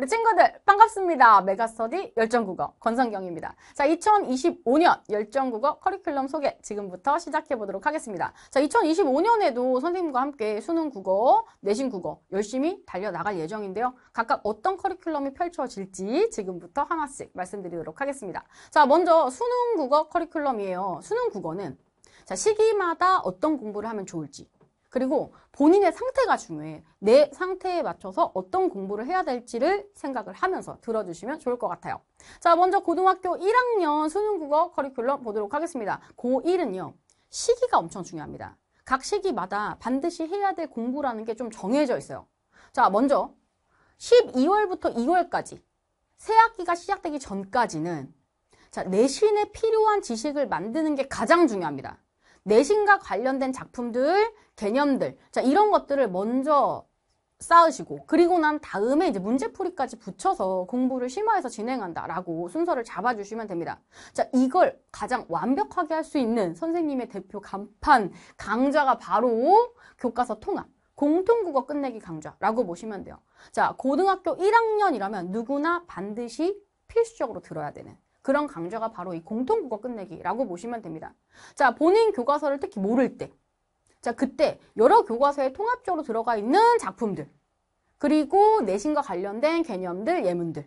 우리 친구들 반갑습니다. 메가스터디 열정국어 권성경입니다. 자, 2025년 열정국어 커리큘럼 소개 지금부터 시작해 보도록 하겠습니다. 자, 2025년에도 선생님과 함께 수능 국어, 내신 국어 열심히 달려나갈 예정인데요. 각각 어떤 커리큘럼이 펼쳐질지 지금부터 하나씩 말씀드리도록 하겠습니다. 자, 먼저 수능 국어 커리큘럼이에요. 수능 국어는 자, 시기마다 어떤 공부를 하면 좋을지 그리고 본인의 상태가 중요해. 내 상태에 맞춰서 어떤 공부를 해야 될지를 생각을 하면서 들어주시면 좋을 것 같아요. 자, 먼저 고등학교 1학년 수능 국어 커리큘럼 보도록 하겠습니다. 고1은요. 시기가 엄청 중요합니다. 각 시기마다 반드시 해야 될 공부라는 게 좀 정해져 있어요. 자, 먼저 12월부터 2월까지 새학기가 시작되기 전까지는 자, 내신에 필요한 지식을 만드는 게 가장 중요합니다. 내신과 관련된 작품들, 개념들 자 이런 것들을 먼저 쌓으시고 그리고 난 다음에 이제 문제풀이까지 붙여서 공부를 심화해서 진행한다라고 순서를 잡아주시면 됩니다. 자 이걸 가장 완벽하게 할 수 있는 선생님의 대표 간판 강좌가 바로 교과서 통합 공통국어 끝내기 강좌라고 보시면 돼요. 자 고등학교 1학년이라면 누구나 반드시 필수적으로 들어야 되는 그런 강좌가 바로 이 공통국어 끝내기라고 보시면 됩니다. 자, 본인 교과서를 특히 모를 때. 자, 그때 여러 교과서에 통합적으로 들어가 있는 작품들. 그리고 내신과 관련된 개념들, 예문들.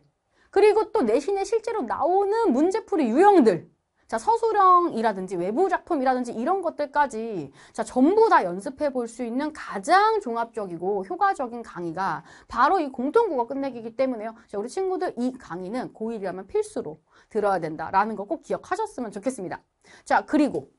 그리고 또 내신에 실제로 나오는 문제풀이 유형들. 자, 서술형이라든지 외부 작품이라든지 이런 것들까지 자, 전부 다 연습해 볼 수 있는 가장 종합적이고 효과적인 강의가 바로 이 공통국어 끝내기이기 때문에요. 자, 우리 친구들 이 강의는 고1이라면 필수로 들어야 된다라는 거 꼭 기억하셨으면 좋겠습니다. 자, 그리고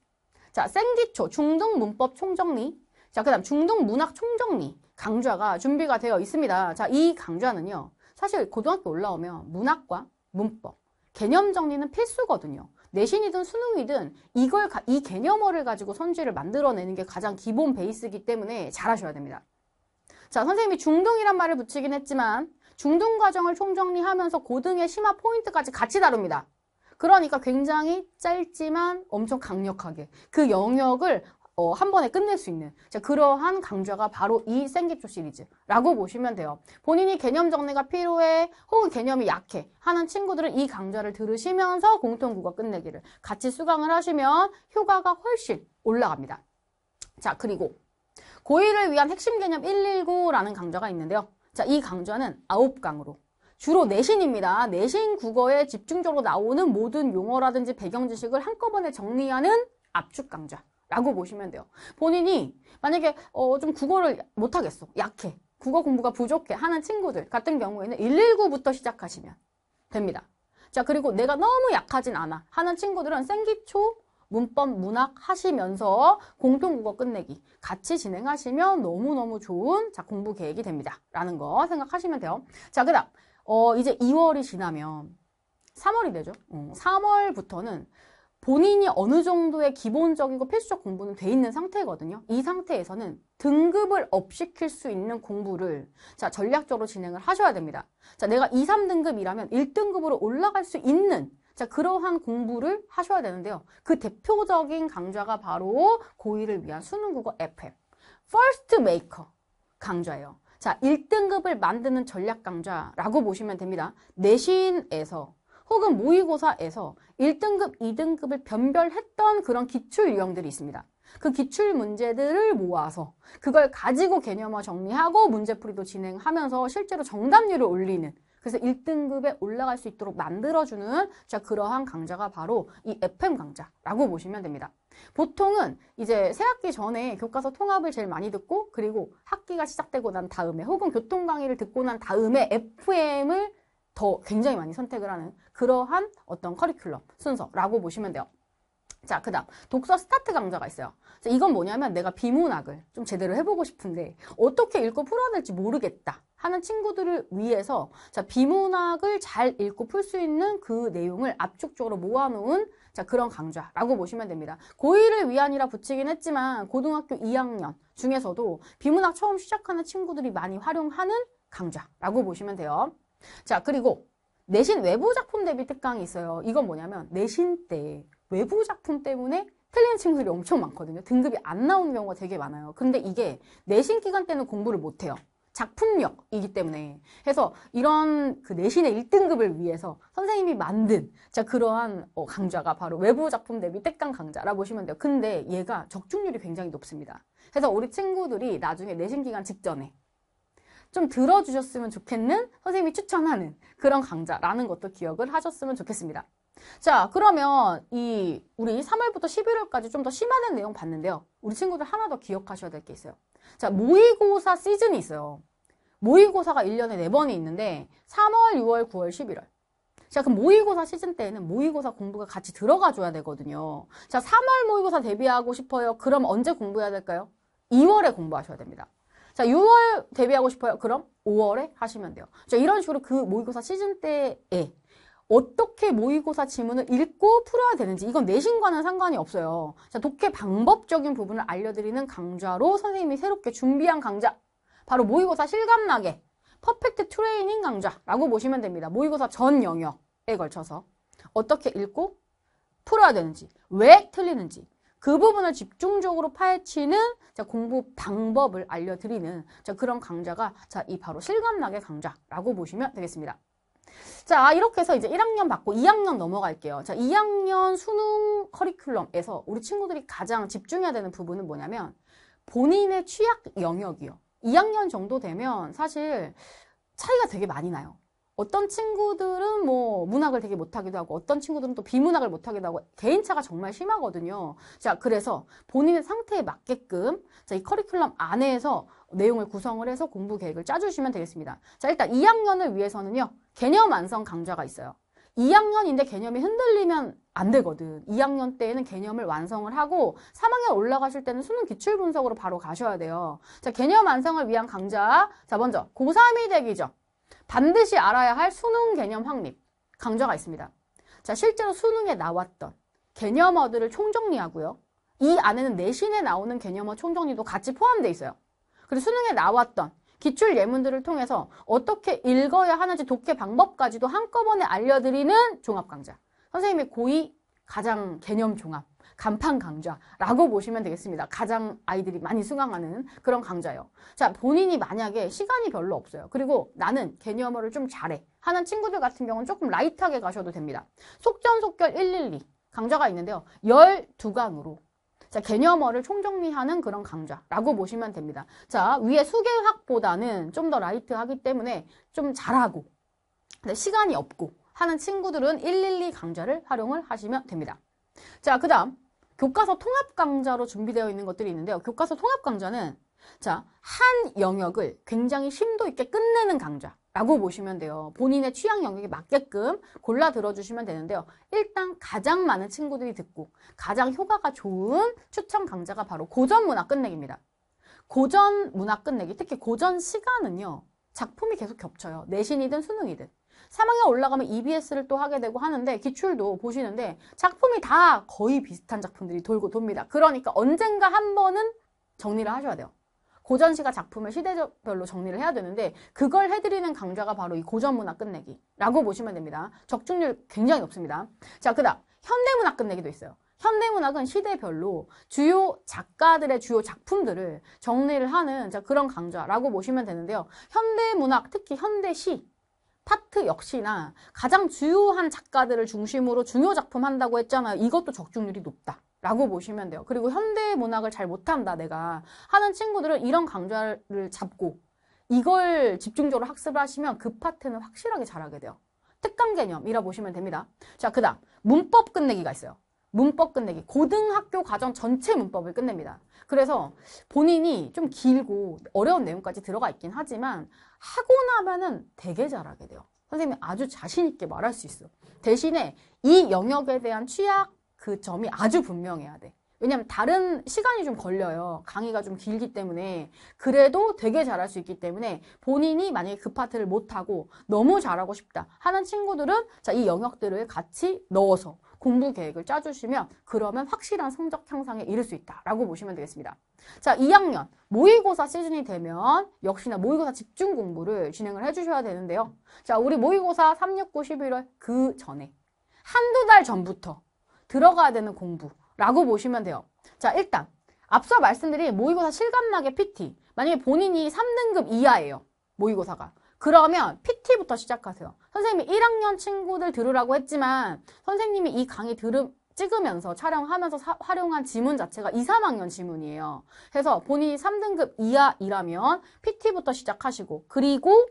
자, 생기초 중등 문법 총정리 자, 그 다음 중등 문학 총정리 강좌가 준비가 되어 있습니다. 자, 이 강좌는요. 사실 고등학교 올라오면 문학과 문법, 개념 정리는 필수거든요. 내신이든 수능이든 이걸 이 개념어를 가지고 선지를 만들어내는 게 가장 기본 베이스이기 때문에 잘하셔야 됩니다. 자, 선생님이 중등이란 말을 붙이긴 했지만 중등 과정을 총정리하면서 고등의 심화 포인트까지 같이 다룹니다. 그러니까 굉장히 짧지만 엄청 강력하게 그 영역을 어, 한 번에 끝낼 수 있는 자, 그러한 강좌가 바로 이 생기초 시리즈라고 보시면 돼요. 본인이 개념 정리가 필요해 혹은 개념이 약해 하는 친구들은 이 강좌를 들으시면서 공통국어 끝내기를 같이 수강을 하시면 효과가 훨씬 올라갑니다. 자 그리고 고의를 위한 핵심 개념 119라는 강좌가 있는데요. 자, 이 강좌는 아홉 강으로 주로 내신입니다. 내신 국어에 집중적으로 나오는 모든 용어라든지 배경 지식을 한꺼번에 정리하는 압축 강좌. 라고 보시면 돼요. 본인이 만약에 어, 좀 국어를 못하겠어. 약해. 국어 공부가 부족해 하는 친구들 같은 경우에는 119부터 시작하시면 됩니다. 자 그리고 내가 너무 약하진 않아 하는 친구들은 생기초 문법, 문학 하시면서 공통국어 끝내기 같이 진행하시면 너무너무 좋은 자 공부 계획이 됩니다. 라는 거 생각하시면 돼요. 자, 그 다음 어, 이제 2월이 지나면 3월이 되죠. 3월부터는 어, 본인이 어느 정도의 기본적인 거 필수적 공부는 돼 있는 상태거든요. 이 상태에서는 등급을 업시킬 수 있는 공부를 자 전략적으로 진행을 하셔야 됩니다. 자 내가 2, 3등급이라면 1등급으로 올라갈 수 있는 자, 그러한 공부를 하셔야 되는데요. 그 대표적인 강좌가 바로 고의를 위한 수능국어 FM, First Maker 강좌예요. 자, 1등급을 만드는 전략 강좌라고 보시면 됩니다. 내신에서 혹은 모의고사에서 1등급, 2등급을 변별했던 그런 기출 유형들이 있습니다. 그 기출 문제들을 모아서 그걸 가지고 개념화 정리하고 문제풀이도 진행하면서 실제로 정답률을 올리는 그래서 1등급에 올라갈 수 있도록 만들어주는 자 그러한 강좌가 바로 이 FM 강좌라고 보시면 됩니다. 보통은 이제 새학기 전에 교과서 통합을 제일 많이 듣고 그리고 학기가 시작되고 난 다음에 혹은 교통 강의를 듣고 난 다음에 FM을 더 굉장히 많이 선택을 하는 그러한 어떤 커리큘럼 순서라고 보시면 돼요. 자, 그 다음 독서 스타트 강좌가 있어요. 자, 이건 뭐냐면 내가 비문학을 좀 제대로 해보고 싶은데 어떻게 읽고 풀어야 될지 모르겠다 하는 친구들을 위해서 자, 비문학을 잘 읽고 풀 수 있는 그 내용을 압축적으로 모아놓은 자, 그런 강좌라고 보시면 됩니다. 고1을 위한이라 붙이긴 했지만 고등학교 2학년 중에서도 비문학 처음 시작하는 친구들이 많이 활용하는 강좌라고 보시면 돼요. 자, 그리고 내신 외부 작품 대비 특강이 있어요. 이건 뭐냐면 내신 때 외부 작품 때문에 틀리는 친구들이 엄청 많거든요. 등급이 안 나오는 경우가 되게 많아요. 근데 이게 내신 기간 때는 공부를 못해요. 작품력이기 때문에 해서 이런 그 내신의 1등급을 위해서 선생님이 만든 자 그러한 어, 강좌가 바로 외부 작품 대비 특강 강좌라 고 보시면 돼요. 근데 얘가 적중률이 굉장히 높습니다. 그래서 우리 친구들이 나중에 내신 기간 직전에 좀 들어주셨으면 좋겠는 선생님이 추천하는 그런 강좌라는 것도 기억을 하셨으면 좋겠습니다. 자 그러면 이 우리 3월부터 11월까지 좀 더 심화된 내용 봤는데요. 우리 친구들 하나 더 기억하셔야 될 게 있어요. 자 모의고사 시즌이 있어요. 모의고사가 1년에 4번이 있는데 3월, 6월, 9월, 11월 자 그럼 모의고사 시즌 때에는 모의고사 공부가 같이 들어가 줘야 되거든요. 자 3월 모의고사 대비하고 싶어요. 그럼 언제 공부해야 될까요? 2월에 공부하셔야 됩니다. 자, 6월 데뷔하고 싶어요. 그럼 5월에 하시면 돼요. 자, 이런 식으로 그 모의고사 시즌 때에 어떻게 모의고사 지문을 읽고 풀어야 되는지 이건 내신과는 상관이 없어요. 자, 독해 방법적인 부분을 알려드리는 강좌로 선생님이 새롭게 준비한 강좌 바로 모의고사 실감나게 퍼펙트 트레이닝 강좌라고 보시면 됩니다. 모의고사 전 영역에 걸쳐서 어떻게 읽고 풀어야 되는지 왜 틀리는지 그 부분을 집중적으로 파헤치는 자, 공부 방법을 알려드리는 자, 그런 강좌가 자, 이 바로 실감나게 강좌라고 보시면 되겠습니다. 자 이렇게 해서 이제 1학년 받고 2학년 넘어갈게요. 자 2학년 수능 커리큘럼에서 우리 친구들이 가장 집중해야 되는 부분은 뭐냐면 본인의 취약 영역이요. 2학년 정도 되면 사실 차이가 되게 많이 나요. 어떤 친구들은 뭐 문학을 되게 못하기도 하고 어떤 친구들은 또 비문학을 못하기도 하고 개인차가 정말 심하거든요. 자 그래서 본인의 상태에 맞게끔 자, 이 커리큘럼 안에서 내용을 구성을 해서 공부 계획을 짜주시면 되겠습니다. 자, 일단 2학년을 위해서는요. 개념 완성 강좌가 있어요. 2학년인데 개념이 흔들리면 안 되거든. 2학년 때에는 개념을 완성을 하고 3학년 올라가실 때는 수능 기출 분석으로 바로 가셔야 돼요. 자, 개념 완성을 위한 강좌. 자, 먼저 고3이 되기 죠 반드시 알아야 할 수능 개념 확립 강좌가 있습니다. 자, 실제로 수능에 나왔던 개념어들을 총정리하고요. 이 안에는 내신에 나오는 개념어 총정리도 같이 포함되어 있어요. 그리고 수능에 나왔던 기출 예문들을 통해서 어떻게 읽어야 하는지 독해 방법까지도 한꺼번에 알려드리는 종합 강좌. 선생님의 고이 가장 개념 종합, 간판 강좌라고 보시면 되겠습니다. 가장 아이들이 많이 수강하는 그런 강좌요 자, 본인이 만약에 시간이 별로 없어요. 그리고 나는 개념어를 좀 잘해 하는 친구들 같은 경우는 조금 라이트하게 가셔도 됩니다. 속전속결 112 강좌가 있는데요. 12강으로 자, 개념어를 총정리하는 그런 강좌라고 보시면 됩니다. 자, 위에 수계학보다는 좀 더 라이트하기 때문에 좀 잘하고 근데 시간이 없고 하는 친구들은 112 강좌를 활용을 하시면 됩니다. 자, 그 다음 교과서 통합 강좌로 준비되어 있는 것들이 있는데요. 교과서 통합 강좌는 자, 한 영역을 굉장히 심도 있게 끝내는 강좌. 라고 보시면 돼요. 본인의 취향 영역에 맞게끔 골라 들어주시면 되는데요. 일단 가장 많은 친구들이 듣고 가장 효과가 좋은 추천 강좌가 바로 고전 문학 끝내기입니다. 고전 문학 끝내기, 특히 고전 시간은요. 작품이 계속 겹쳐요. 내신이든 수능이든. 3학년 올라가면 EBS를 또 하게 되고 하는데 기출도 보시는데 작품이 다 거의 비슷한 작품들이 돌고 돕니다. 그러니까 언젠가 한 번은 정리를 하셔야 돼요. 고전 시가 작품을 시대별로 정리를 해야 되는데 그걸 해드리는 강좌가 바로 이 고전 문학 끝내기라고 보시면 됩니다. 적중률 굉장히 높습니다. 자, 그다음 현대 문학 끝내기도 있어요. 현대문학은 시대별로 주요 작가들의 주요 작품들을 정리를 하는 자, 그런 강좌라고 보시면 되는데요. 현대문학, 특히 현대시 파트 역시나 가장 주요한 작가들을 중심으로 중요 작품 한다고 했잖아요. 이것도 적중률이 높다. 라고 보시면 돼요. 그리고 현대 문학을 잘 못한다, 내가. 하는 친구들은 이런 강좌를 잡고 이걸 집중적으로 학습을 하시면 그 파트는 확실하게 잘하게 돼요. 특강 개념이라 보시면 됩니다. 자, 그 다음. 문법 끝내기가 있어요. 문법 끝내기. 고등학교 과정 전체 문법을 끝냅니다. 그래서 본인이 좀 길고 어려운 내용까지 들어가 있긴 하지만 하고 나면은 되게 잘하게 돼요. 선생님이 아주 자신있게 말할 수 있어. 요 대신에 이 영역에 대한 취약, 그 점이 아주 분명해야 돼. 왜냐면 다른 시간이 좀 걸려요. 강의가 좀 길기 때문에. 그래도 되게 잘할 수 있기 때문에 본인이 만약에 그 파트를 못하고 너무 잘하고 싶다 하는 친구들은 자, 이 영역들을 같이 넣어서 공부 계획을 짜주시면 그러면 확실한 성적 향상에 이를 수 있다라고 보시면 되겠습니다. 자, 2학년 모의고사 시즌이 되면 역시나 모의고사 집중 공부를 진행을 해주셔야 되는데요. 자, 우리 모의고사 3, 6, 9, 11월 그 전에 한두 달 전부터 들어가야 되는 공부라고 보시면 돼요. 자, 일단 앞서 말씀드린 모의고사 실감나게 PT 만약에 본인이 3등급 이하예요. 모의고사가. 그러면 PT부터 시작하세요. 선생님이 1학년 친구들 들으라고 했지만 선생님이 이 강의 들음 찍으면서 촬영하면서 사, 활용한 지문 자체가 2, 3학년 지문이에요. 그래서 본인이 3등급 이하이라면 PT부터 시작하시고 그리고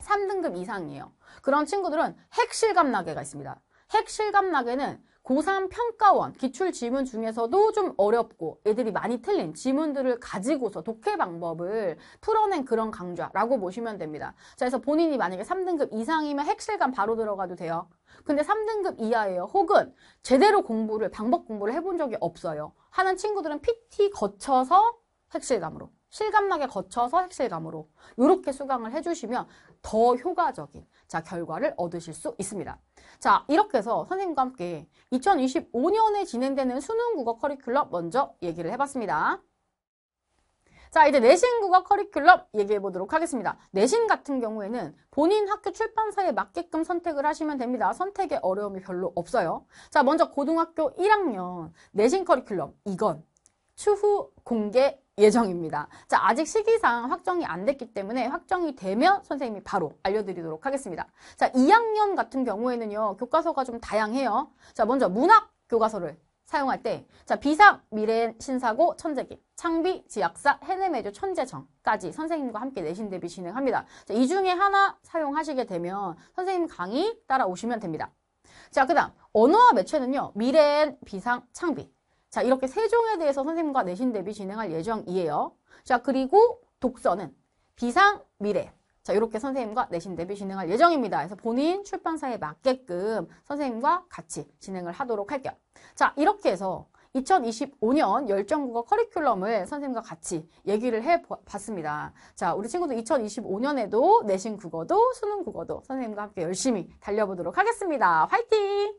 3등급 이상이에요. 그런 친구들은 핵실감나게가 있습니다. 핵실감나게는 고3 평가원 기출 지문 중에서도 좀 어렵고 애들이 많이 틀린 지문들을 가지고서 독해 방법을 풀어낸 그런 강좌라고 보시면 됩니다. 자, 그래서 본인이 만약에 3등급 이상이면 핵실감 바로 들어가도 돼요. 근데 3등급 이하예요. 혹은 제대로 공부를 방법 공부를 해본 적이 없어요. 하는 친구들은 PT 거쳐서 핵실감으로 실감나게 거쳐서 핵실감으로 이렇게 수강을 해주시면 더 효과적인 자 결과를 얻으실 수 있습니다. 자 이렇게 해서 선생님과 함께 2025년에 진행되는 수능 국어 커리큘럼 먼저 얘기를 해봤습니다. 자 이제 내신 국어 커리큘럼 얘기해 보도록 하겠습니다. 내신 같은 경우에는 본인 학교 출판사에 맞게끔 선택을 하시면 됩니다. 선택에 어려움이 별로 없어요. 자 먼저 고등학교 1학년 내신 커리큘럼 이건 추후 공개 예정입니다. 자, 아직 시기상 확정이 안 됐기 때문에 확정이 되면 선생님이 바로 알려드리도록 하겠습니다. 자, 2학년 같은 경우에는요, 교과서가 좀 다양해요. 자, 먼저 문학 교과서를 사용할 때, 자, 비상, 미래, 신사고, 천재기, 창비, 지약사, 해내매조, 천재정까지 선생님과 함께 내신 대비 진행합니다. 자, 이 중에 하나 사용하시게 되면 선생님 강의 따라오시면 됩니다. 자, 그 다음, 언어와 매체는요, 미래엔, 비상, 창비, 자 이렇게 세 종에 대해서 선생님과 내신 대비 진행할 예정이에요. 자 그리고 독서는 비상 미래 자 이렇게 선생님과 내신 대비 진행할 예정입니다. 그래서 본인 출판사에 맞게끔 선생님과 같이 진행을 하도록 할게요. 자 이렇게 해서 2025년 열정국어 커리큘럼을 선생님과 같이 얘기를 해봤습니다. 자, 우리 친구들 2025년에도 내신 국어도 수능 국어도 선생님과 함께 열심히 달려보도록 하겠습니다. 화이팅!